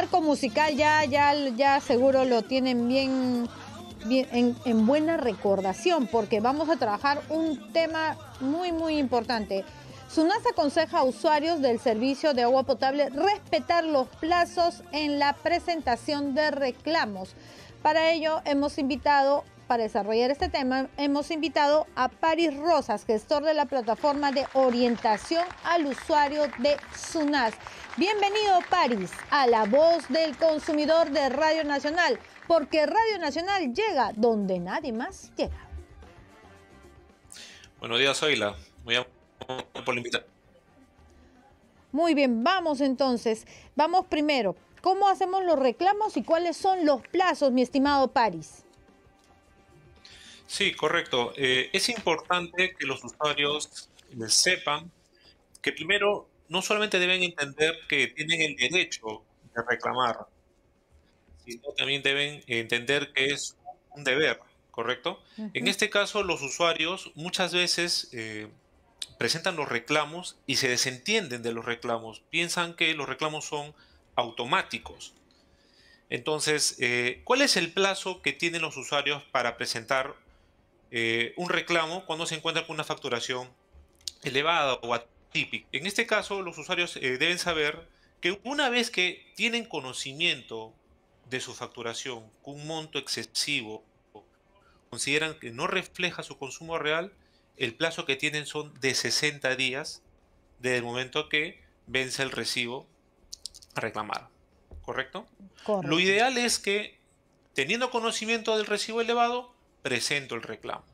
marco musical ya, ya, ya seguro lo tienen bien, en, en buena recordación, porque vamos a trabajar un tema muy, muy importante. SUNAS aconseja a usuarios del servicio de agua potable respetar los plazos en la presentación de reclamos. Para ello hemos invitado para desarrollar este tema hemos invitado a Paris Rosas, gestor de la plataforma de orientación al usuario de SUNAS. Bienvenido, Paris, a la voz del consumidor de Radio Nacional, porque Radio Nacional llega donde nadie más llega. Buenos días, Oila. Muy por la invitación. Muy bien, vamos entonces. Vamos primero. ¿Cómo hacemos los reclamos y cuáles son los plazos, mi estimado Paris? Sí, correcto. Eh, es importante que los usuarios eh, sepan que primero no solamente deben entender que tienen el derecho de reclamar, sino también deben entender que es un deber, ¿correcto? En este caso, los usuarios muchas veces eh, presentan los reclamos y se desentienden de los reclamos, piensan que los reclamos son automáticos. Entonces, ¿cuál es el plazo que tienen los usuarios para presentar eh, un reclamo cuando se encuentra con una facturación elevada o atípica. En este caso, los usuarios eh, deben saber que una vez que tienen conocimiento de su facturación con un monto excesivo, consideran que no refleja su consumo real, el plazo que tienen son de 60 días desde el momento que vence el recibo a reclamar. Correcto. Lo ideal es que, teniendo conocimiento del recibo elevado, presento el reclamo.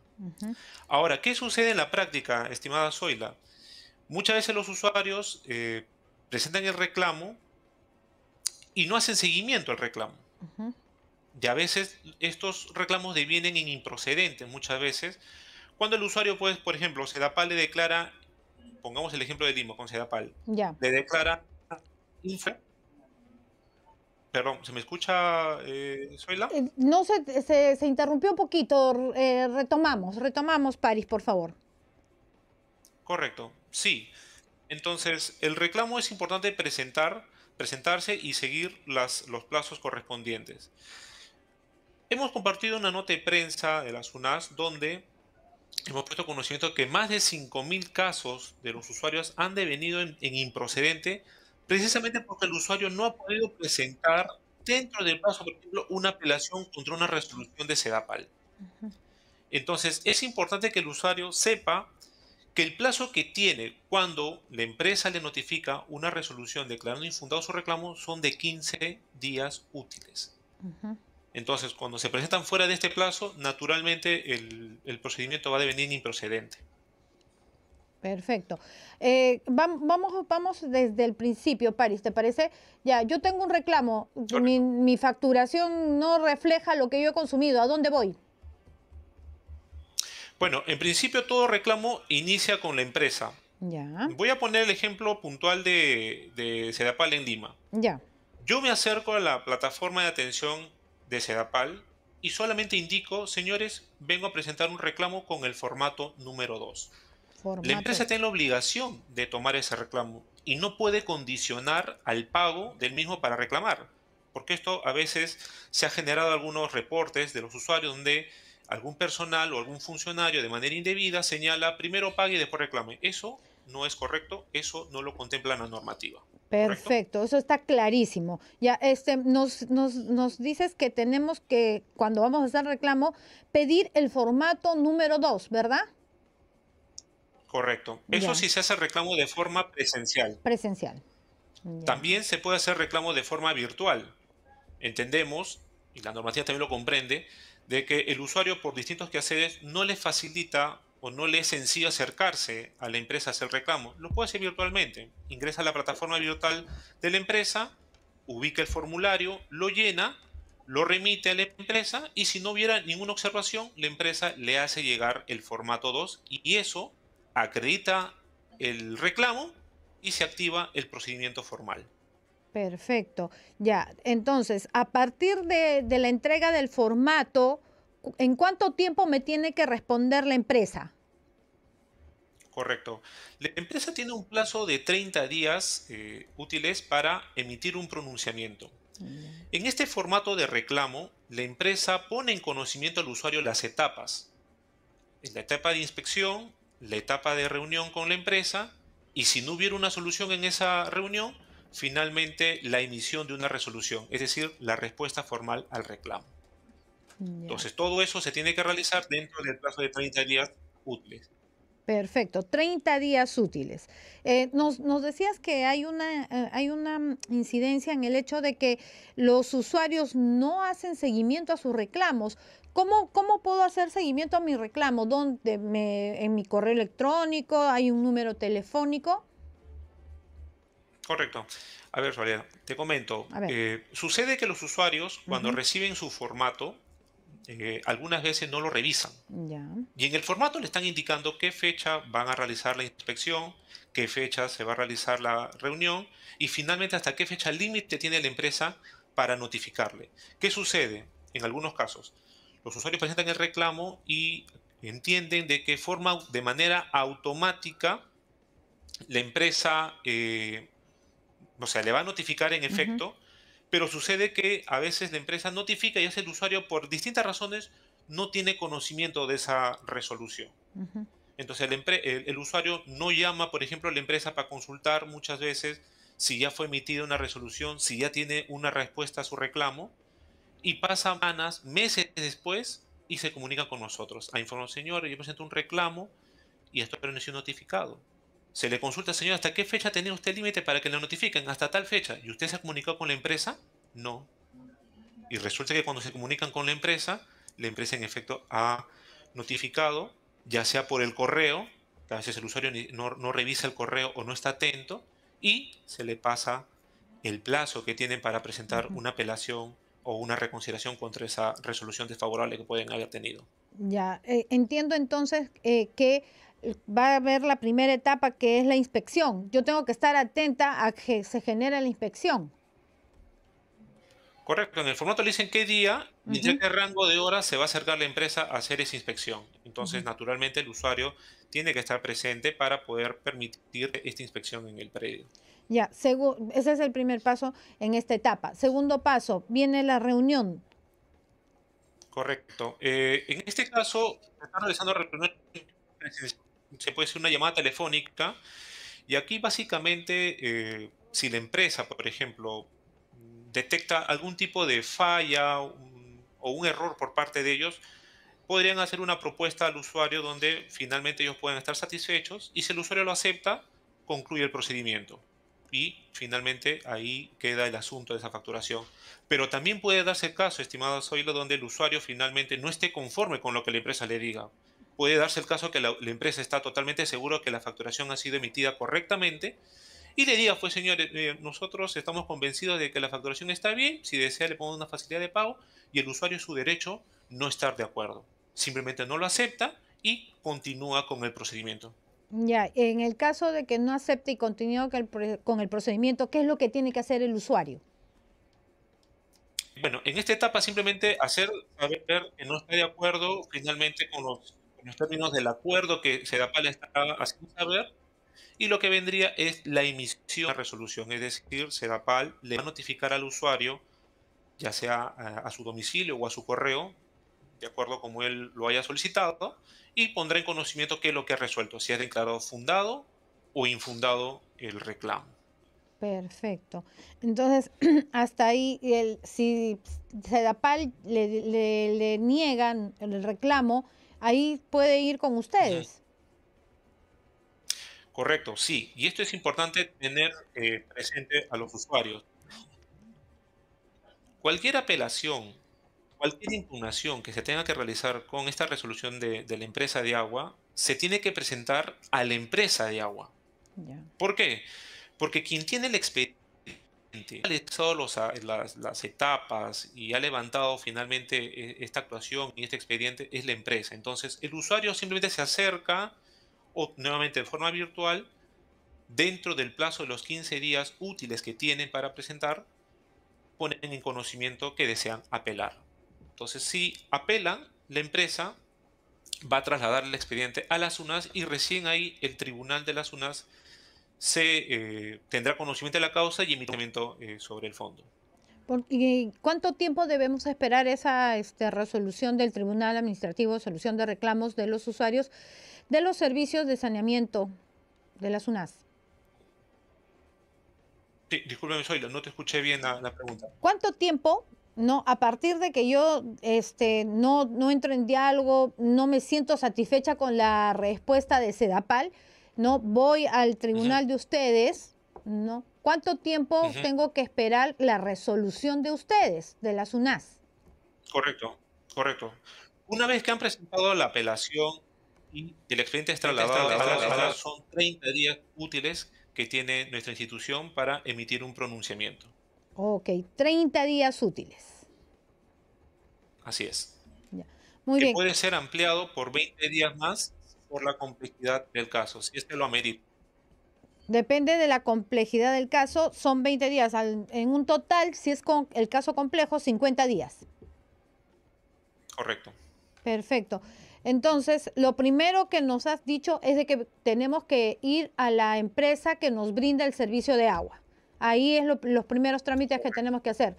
Ahora, ¿qué sucede en la práctica, estimada Zoila? Muchas veces los usuarios eh, presentan el reclamo y no hacen seguimiento al reclamo. Y a veces estos reclamos devienen en improcedentes, muchas veces. Cuando el usuario, pues, por ejemplo, Sedapal le declara, pongamos el ejemplo de limo con Sedapal, le declara Perdón, ¿se me escucha, eh, eh, no, se, se, interrumpió un poquito. Eh, retomamos, retomamos, París, por favor. Correcto, sí. Entonces, el reclamo es importante presentar, presentarse y seguir las, los plazos correspondientes. Hemos compartido una nota de prensa de las Unas donde hemos puesto conocimiento que más de 5.000 casos de los usuarios han devenido en, en improcedente precisamente porque el usuario no ha podido presentar dentro del plazo, por ejemplo, una apelación contra una resolución de CEDAPAL. Entonces, es importante que el usuario sepa que el plazo que tiene cuando la empresa le notifica una resolución declarando infundado su reclamo son de 15 días útiles. Entonces, cuando se presentan fuera de este plazo, naturalmente el, el procedimiento va a devenir improcedente. Perfecto. Eh, vamos, vamos desde el principio, Paris. ¿Te parece? Ya, yo tengo un reclamo. Mi, facturación no refleja lo que yo he consumido. ¿A dónde voy? Bueno, en principio todo reclamo inicia con la empresa. Ya. Voy a poner el ejemplo puntual de, Cedapal en Lima. Ya. Yo me acerco a la plataforma de atención de Cedapal y solamente indico, señores, vengo a presentar un reclamo con el formato número 2. La empresa tiene la obligación de tomar ese reclamo y no puede condicionar al pago del mismo para reclamar, porque esto a veces se ha generado algunos reportes de los usuarios donde algún personal o algún funcionario de manera indebida señala primero pague y después reclame. Eso no es correcto, eso no lo contempla la normativa. Perfecto, eso está clarísimo. Ya este nos, nos, nos, dices que tenemos que, cuando vamos a hacer reclamo, pedir el formato número 2, ¿verdad? Correcto. Eso sí se hace reclamo de forma presencial. Presencial. También se puede hacer reclamo de forma virtual. Entendemos, y la normativa también lo comprende, de que el usuario por distintos quehaceres no le facilita o no le es sencillo acercarse a la empresa a hacer reclamo. Lo puede hacer virtualmente. Ingresa a la plataforma virtual de la empresa, ubica el formulario, lo llena, lo remite a la empresa y si no hubiera ninguna observación, la empresa le hace llegar el formato 2 y eso acredita el reclamo y se activa el procedimiento formal. Perfecto. Ya, entonces, a partir de, la entrega del formato, ¿en cuánto tiempo me tiene que responder la empresa? Correcto. La empresa tiene un plazo de 30 días eh, útiles para emitir un pronunciamiento. Mm. En este formato de reclamo, la empresa pone en conocimiento al usuario las etapas. En la etapa de inspección, la etapa de reunión con la empresa y si no hubiera una solución en esa reunión, finalmente la emisión de una resolución, es decir, la respuesta formal al reclamo. Entonces, todo eso se tiene que realizar dentro del plazo de 30 días útiles. Perfecto, 30 días útiles. Eh, nos, decías que hay una, eh, hay una mm, incidencia en el hecho de que los usuarios no hacen seguimiento a sus reclamos. ¿Cómo, cómo puedo hacer seguimiento a mi reclamo? ¿Dónde ¿En mi correo electrónico? ¿Hay un número telefónico? Correcto. A ver, Valeria, te comento. Eh, sucede que los usuarios, cuando reciben su formato, eh, algunas veces no lo revisan. Y en el formato le están indicando qué fecha van a realizar la inspección, qué fecha se va a realizar la reunión y finalmente hasta qué fecha límite tiene la empresa para notificarle. ¿Qué sucede en algunos casos? Los usuarios presentan el reclamo y entienden de qué forma, de manera automática, la empresa, eh, o sea, le va a notificar en efecto pero sucede que a veces la empresa notifica y hace el usuario por distintas razones no tiene conocimiento de esa resolución. Entonces el, usuario no llama, por ejemplo, a la empresa para consultar muchas veces si ya fue emitida una resolución, si ya tiene una respuesta a su reclamo, y pasa semanas, meses después, y se comunica con nosotros a informa, señor, yo presento un reclamo y esto no ha sido notificado se le consulta, señor, ¿hasta qué fecha tenía usted límite para que le notifiquen? Hasta tal fecha. ¿Y usted se ha comunicado con la empresa? No. Y resulta que cuando se comunican con la empresa, la empresa en efecto ha notificado, ya sea por el correo, a veces el usuario no, revisa el correo o no está atento, y se le pasa el plazo que tienen para presentar una apelación o una reconsideración contra esa resolución desfavorable que pueden haber tenido. Ya, eh, entiendo entonces eh, que va a haber la primera etapa que es la inspección. Yo tengo que estar atenta a que se genere la inspección. Correcto, en el formato le dicen qué día y en qué rango de horas se va a acercar la empresa a hacer esa inspección. Entonces, naturalmente, el usuario tiene que estar presente para poder permitir esta inspección en el predio. Ya, ese es el primer paso en esta etapa. Segundo paso, viene la reunión. Correcto. Eh, en este caso, se están realizando reuniones se puede hacer una llamada telefónica y aquí básicamente eh, si la empresa, por ejemplo, detecta algún tipo de falla o un error por parte de ellos, podrían hacer una propuesta al usuario donde finalmente ellos puedan estar satisfechos y si el usuario lo acepta, concluye el procedimiento. Y finalmente ahí queda el asunto de esa facturación. Pero también puede darse el caso, estimado Zoilo, donde el usuario finalmente no esté conforme con lo que la empresa le diga puede darse el caso que la, empresa está totalmente seguro que la facturación ha sido emitida correctamente y le diga, pues señores, eh, nosotros estamos convencidos de que la facturación está bien, si desea le pongo una facilidad de pago y el usuario su derecho no estar de acuerdo. Simplemente no lo acepta y continúa con el procedimiento. Ya, en el caso de que no acepte y continúe con el procedimiento, ¿qué es lo que tiene que hacer el usuario? Bueno, en esta etapa simplemente hacer saber que no está de acuerdo finalmente con los los términos del acuerdo que Sedapal está haciendo saber, y lo que vendría es la emisión de resolución, es decir, Sedapal le va a notificar al usuario, ya sea a, su domicilio o a su correo, de acuerdo como él lo haya solicitado, y pondrá en conocimiento qué es lo que ha resuelto, si ha declarado fundado o infundado el reclamo. Perfecto. Entonces, hasta ahí, si se le, le, le, niegan el reclamo, ahí puede ir con ustedes. Correcto, sí. Y esto es importante tener eh, presente a los usuarios. Cualquier apelación, cualquier impugnación que se tenga que realizar con esta resolución de, la empresa de agua, se tiene que presentar a la empresa de agua. ¿Por qué? Porque quien tiene el expediente, ha realizado ah, las, etapas y ha levantado finalmente eh, esta actuación y este expediente es la empresa. Entonces, el usuario simplemente se acerca, o, nuevamente de forma virtual, dentro del plazo de los 15 días útiles que tienen para presentar, ponen en conocimiento que desean apelar. Entonces, si apelan, la empresa va a trasladar el expediente a las UNAS y recién ahí el tribunal de las UNAS se eh, tendrá conocimiento de la causa y emitimiento eh, sobre el fondo. ¿Y cuánto tiempo debemos esperar esa este, resolución del Tribunal Administrativo, de solución de reclamos de los usuarios de los servicios de saneamiento de las UNAS? Sí, discúlpeme, no te escuché bien la, pregunta. ¿Cuánto tiempo, no, a partir de que yo este, no, no entro en diálogo, no me siento satisfecha con la respuesta de Sedapal, ¿no? Voy al tribunal de ustedes, ¿no? ¿Cuánto tiempo tengo que esperar la resolución de ustedes, de la UNAS? Correcto, correcto. Una vez que han presentado la apelación y el expediente es trasladado, son 30 días útiles que tiene nuestra institución para emitir un pronunciamiento. Ok, 30 días útiles. Así es. que puede ser ampliado por 20 días más por la complejidad del caso, si que lo amerita. Depende de la complejidad del caso, son 20 días. En un total, si es con el caso complejo, 50 días. Correcto. Perfecto. Entonces, lo primero que nos has dicho es de que tenemos que ir a la empresa que nos brinda el servicio de agua. Ahí es los primeros trámites que tenemos que hacer.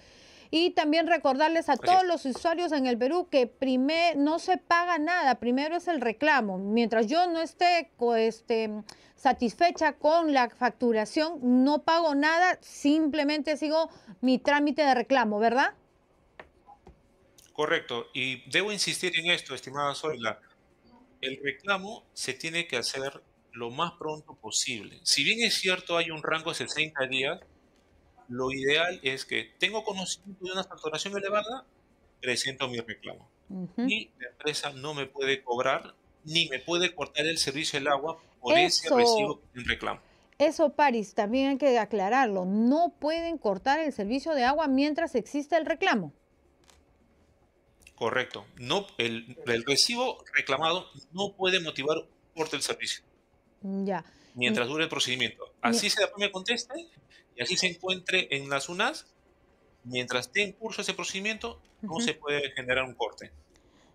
Y también recordarles a todos los usuarios en el Perú que primer, no se paga nada, primero es el reclamo. Mientras yo no esté este, satisfecha con la facturación, no pago nada, simplemente sigo mi trámite de reclamo, ¿verdad? Correcto. Y debo insistir en esto, estimada Zoila. El reclamo se tiene que hacer lo más pronto posible. Si bien es cierto, hay un rango de 60 días, lo ideal es que tengo conocimiento de una facturación elevada, presento mi reclamo. Y la empresa no me puede cobrar ni me puede cortar el servicio del agua por ese recibo en reclamo. Eso, París, también hay que aclararlo. No pueden cortar el servicio de agua mientras exista el reclamo. Correcto. No, el, el recibo reclamado no puede motivar un corte del servicio. Ya mientras dure el procedimiento. Así se la me conteste y así se encuentre en las unas, mientras esté en curso ese procedimiento, no se puede generar un corte.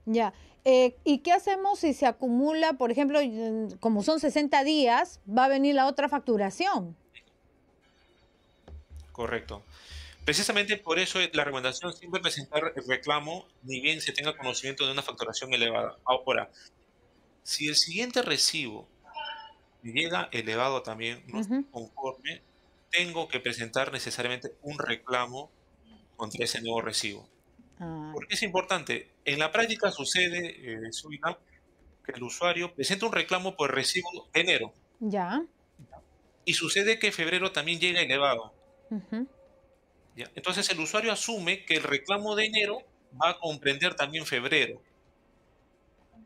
Ya. Eh, ¿Y qué hacemos si se acumula, por ejemplo, mm, como son 60 días, va a venir la otra facturación? Correcto. Precisamente por eso eh, la recomendación siempre presentar el reclamo, ni bien se tenga conocimiento de una facturación elevada. Ahora, si el siguiente recibo llega elevado también, no conforme, tengo que presentar necesariamente un reclamo contra ese nuevo recibo. Ah. Porque es importante, en la práctica sucede, eh, que el usuario presenta un reclamo por recibo de enero. Ya. Y sucede que febrero también llega elevado. Entonces el usuario asume que el reclamo de enero va a comprender también febrero.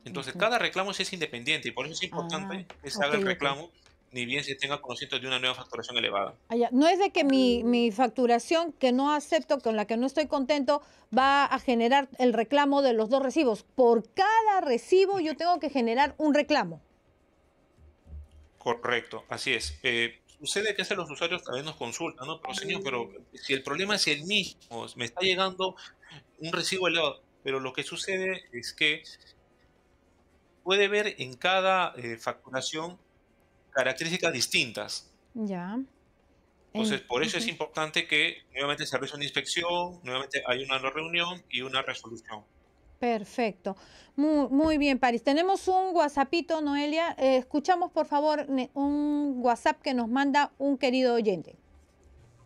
Entonces, cada reclamo es independiente y por eso es importante ah, que se haga el reclamo ni bien se tenga conocimiento de una nueva facturación elevada. Ah, no es de que mm. mi, facturación que no acepto, con la que no estoy contento, va a generar el reclamo de los dos recibos. Por cada recibo yo tengo que generar un reclamo. Correcto, así es. Eh, sucede que a los usuarios vez nos consultan, pero si el problema es el mismo, me está llegando un recibo elevado, pero lo que sucede es que puede ver en cada eh, facturación características distintas. Ya. Entonces, por eso es importante que nuevamente se realice una inspección, nuevamente hay una reunión y una resolución. Perfecto. Muy, bien, París. Tenemos un WhatsAppito, Noelia. Eh, escuchamos, por favor, un WhatsApp que nos manda un querido oyente.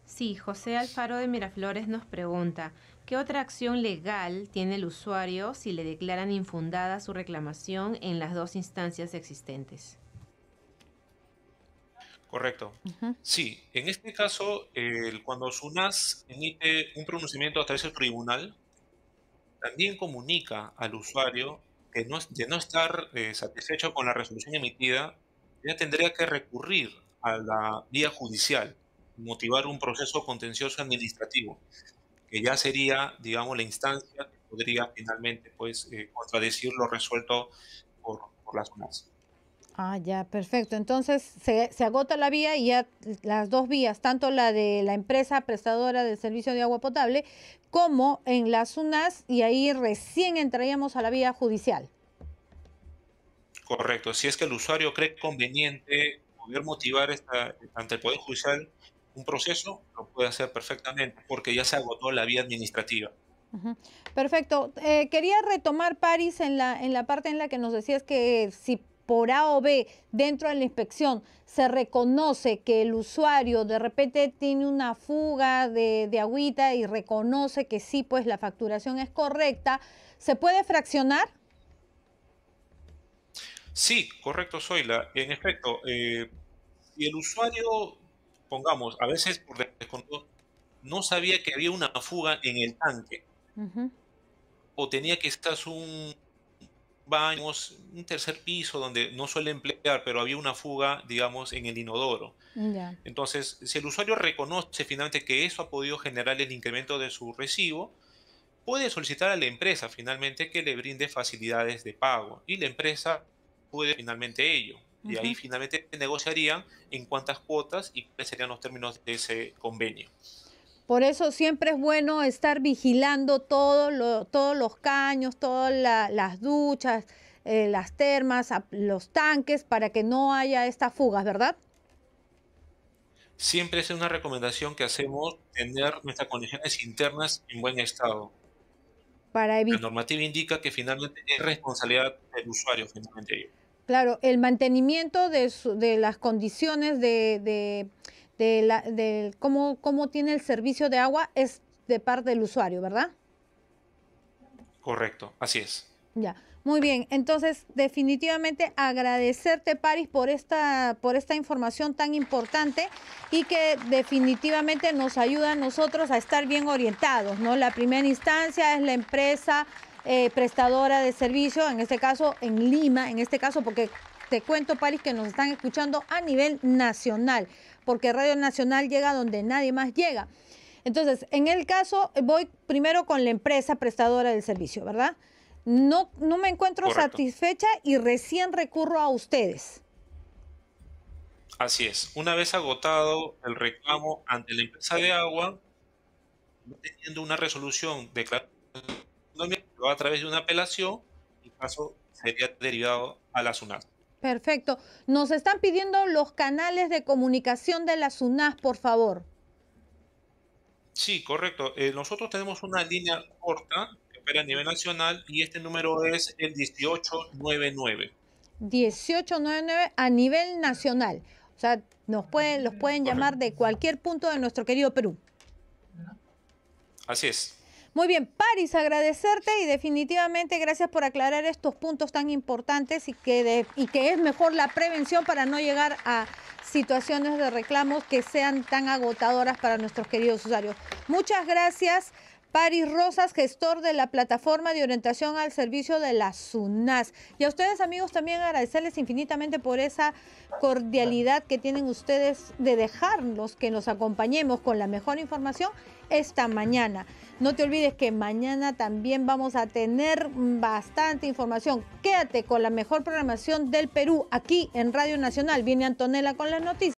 Sí, José Alfaro de Miraflores nos pregunta, ¿Qué otra acción legal tiene el usuario si le declaran infundada su reclamación en las dos instancias existentes? Correcto. Sí, en este caso, cuando SUNAS emite un pronunciamiento a través del tribunal, también comunica al usuario que no, de no estar eh, satisfecho con la resolución emitida, ya tendría que recurrir a la vía judicial, motivar un proceso contencioso administrativo que ya sería, digamos, la instancia que podría finalmente, pues, eh, contradecir lo resuelto por, las UNAS. Ah, ya, perfecto. Entonces se, agota la vía y ya las dos vías, tanto la de la empresa prestadora del servicio de agua potable como en las UNAS, y ahí recién entraríamos a la vía judicial. Correcto. Si es que el usuario cree conveniente poder motivar esta, ante el Poder Judicial un proceso, lo puede hacer perfectamente porque ya se agotó la vía administrativa. Perfecto. Eh, quería retomar, Paris, en la, en la parte en la que nos decías que si por A o B dentro de la inspección se reconoce que el usuario de repente tiene una fuga de, agüita y reconoce que sí, pues la facturación es correcta, ¿se puede fraccionar? Sí, correcto, Zoila. En efecto, eh, si el usuario pongamos, a veces por no sabía que había una fuga en el tanque. O tenía que estar un baño, un tercer piso donde no suele emplear, pero había una fuga, digamos, en el inodoro. Entonces, si el usuario reconoce finalmente que eso ha podido generar el incremento de su recibo, puede solicitar a la empresa finalmente que le brinde facilidades de pago y la empresa puede finalmente ello y ahí finalmente negociarían en cuántas cuotas y cuáles serían los términos de ese convenio. Por eso siempre es bueno estar vigilando todos los caños, todas las duchas, eh, las termas, los tanques, para que no haya estas fugas, ¿verdad? Siempre es una recomendación que hacemos tener nuestras condiciones internas en buen estado. la normativa indica que finalmente es responsabilidad del usuario, finalmente. Claro, el mantenimiento de, las condiciones de, cómo, tiene el servicio de agua es de parte del usuario, ¿verdad? Correcto, así es. Ya, muy bien. Entonces, definitivamente agradecerte, Paris, por esta, por esta información tan importante y que definitivamente nos ayuda a nosotros a estar bien orientados, ¿no? La primera instancia es la empresa, eh, prestadora de servicio, en este caso en Lima, en este caso porque te cuento, Paris, que nos están escuchando a nivel nacional, porque Radio Nacional llega donde nadie más llega. Entonces, en el caso, voy primero con la empresa prestadora del servicio, ¿verdad? No, no me encuentro satisfecha y recién recurro a ustedes. Así es. Una vez agotado el reclamo ante la empresa de agua, teniendo una resolución declarada a través de una apelación y caso sería derivado a la SUNAS. Perfecto. Nos están pidiendo los canales de comunicación de la SUNAS, por favor. Sí, correcto. Eh, nosotros tenemos una línea corta que opera a nivel nacional y este número es el 1899. 1899 a nivel nacional. O sea, nos pueden, los pueden llamar de cualquier punto de nuestro querido Perú. Así es. Muy bien, Paris, agradecerte y definitivamente gracias por aclarar estos puntos tan importantes y que, y que es mejor la prevención para no llegar a situaciones de reclamos que sean tan agotadoras para nuestros queridos usuarios. Muchas gracias. Paris Rosas, gestor de la plataforma de orientación al servicio de la SUNAS. Y a ustedes amigos también agradecerles infinitamente por esa cordialidad que tienen ustedes de dejarnos que nos acompañemos con la mejor información esta mañana. No te olvides que mañana también vamos a tener bastante información. Quédate con la mejor programación del Perú aquí en Radio Nacional. Viene Antonella con las noticias.